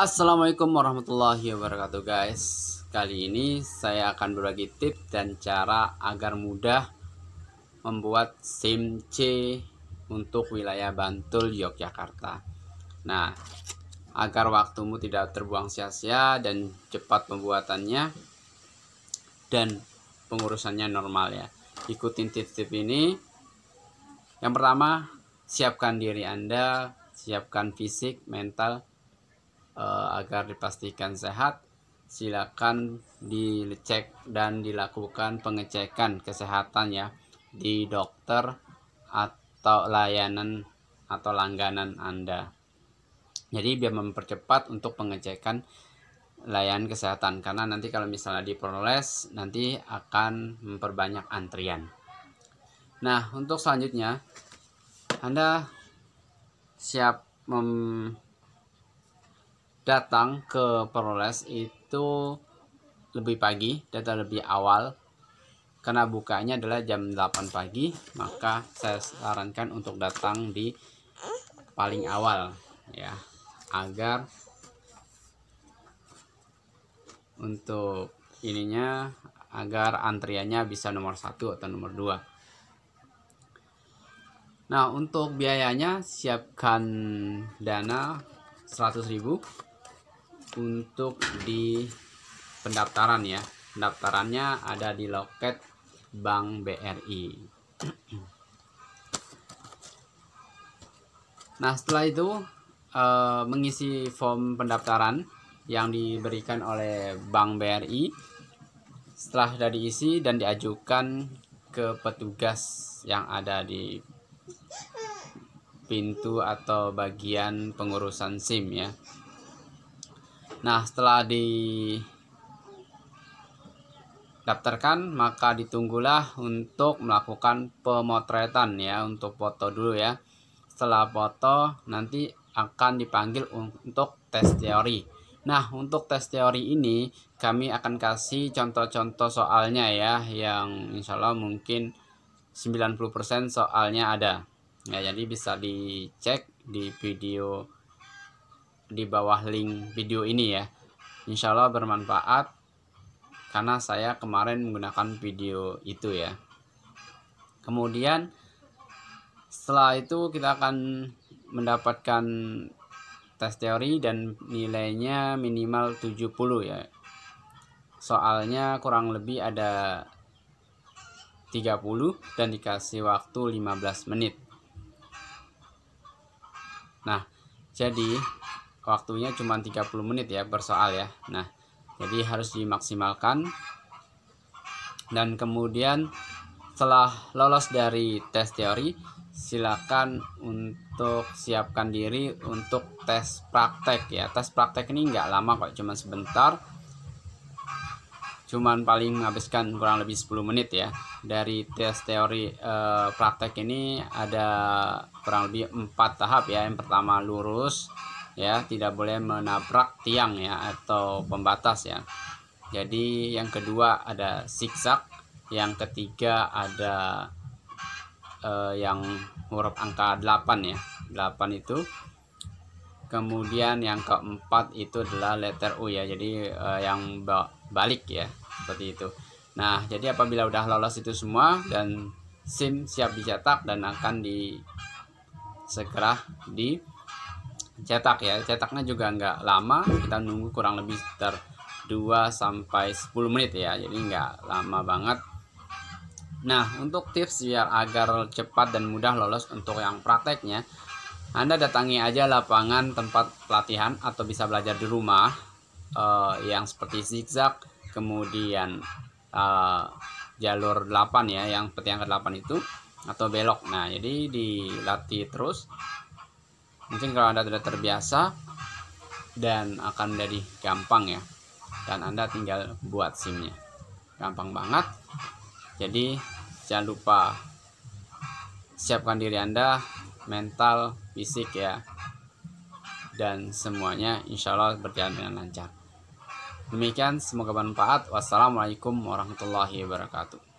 Assalamualaikum warahmatullahi wabarakatuh guys Kali ini saya akan berbagi tips dan cara agar mudah membuat SIM C untuk wilayah Bantul, Yogyakarta Nah, agar waktumu tidak terbuang sia-sia dan cepat pembuatannya dan pengurusannya normal ya Ikutin tips-tips ini Yang pertama, siapkan diri Anda, siapkan fisik, mental, uh, agar dipastikan sehat silakan dicek dan dilakukan pengecekan kesehatan ya di dokter atau layanan atau langganan Anda. Jadi biar mempercepat untuk pengecekan layanan kesehatan karena nanti kalau misalnya diperoles nanti akan memperbanyak antrian. Nah, untuk selanjutnya Anda siap mem datang ke Peroles itu lebih pagi, data lebih awal karena bukanya adalah jam 8 pagi, maka saya sarankan untuk datang di paling awal ya, agar untuk ininya agar antriannya bisa nomor satu atau nomor 2. Nah, untuk biayanya siapkan dana 100.000 untuk di pendaftaran ya pendaftarannya ada di loket Bank BRI nah setelah itu eh, mengisi form pendaftaran yang diberikan oleh Bank BRI setelah sudah diisi dan diajukan ke petugas yang ada di pintu atau bagian pengurusan SIM ya Nah, setelah di daftarkan, maka ditunggulah untuk melakukan pemotretan ya, untuk foto dulu ya. Setelah foto, nanti akan dipanggil untuk tes teori. Nah, untuk tes teori ini, kami akan kasih contoh-contoh soalnya ya, yang insya Allah mungkin 90% soalnya ada. Ya, jadi bisa dicek di video di bawah link video ini ya Insya Allah bermanfaat karena saya kemarin menggunakan video itu ya kemudian setelah itu kita akan mendapatkan tes teori dan nilainya minimal 70 ya soalnya kurang lebih ada 30 dan dikasih waktu 15 menit. Nah, jadi waktunya cuma 30 menit ya per ya nah jadi harus dimaksimalkan dan kemudian setelah lolos dari tes teori silakan untuk siapkan diri untuk tes praktek ya tes praktek ini nggak lama kok cuma sebentar cuman paling menghabiskan kurang lebih 10 menit ya dari tes teori eh, praktek ini ada kurang lebih empat tahap ya yang pertama lurus ya tidak boleh menabrak tiang ya atau pembatas ya jadi yang kedua ada zigzag yang ketiga ada eh, yang huruf angka 8 ya 8 itu kemudian yang keempat itu adalah letter U ya jadi eh, yang balik ya seperti itu nah jadi apabila udah lolos itu semua dan SIM siap dicetak dan akan di segera di cetak ya cetaknya juga nggak lama kita nunggu kurang lebih sekitar 2 sampai 10 menit ya jadi nggak lama banget nah untuk tips biar agar cepat dan mudah lolos untuk yang prakteknya anda datangi aja lapangan tempat pelatihan atau bisa belajar di rumah uh, yang seperti zigzag kemudian uh, jalur 8 ya yang petiang ke 8 itu atau belok nah jadi dilatih terus mungkin kalau anda sudah terbiasa dan akan menjadi gampang ya dan anda tinggal buat simnya gampang banget jadi jangan lupa siapkan diri anda mental fisik ya dan semuanya insya Allah berjalan dengan lancar demikian semoga bermanfaat wassalamualaikum warahmatullahi wabarakatuh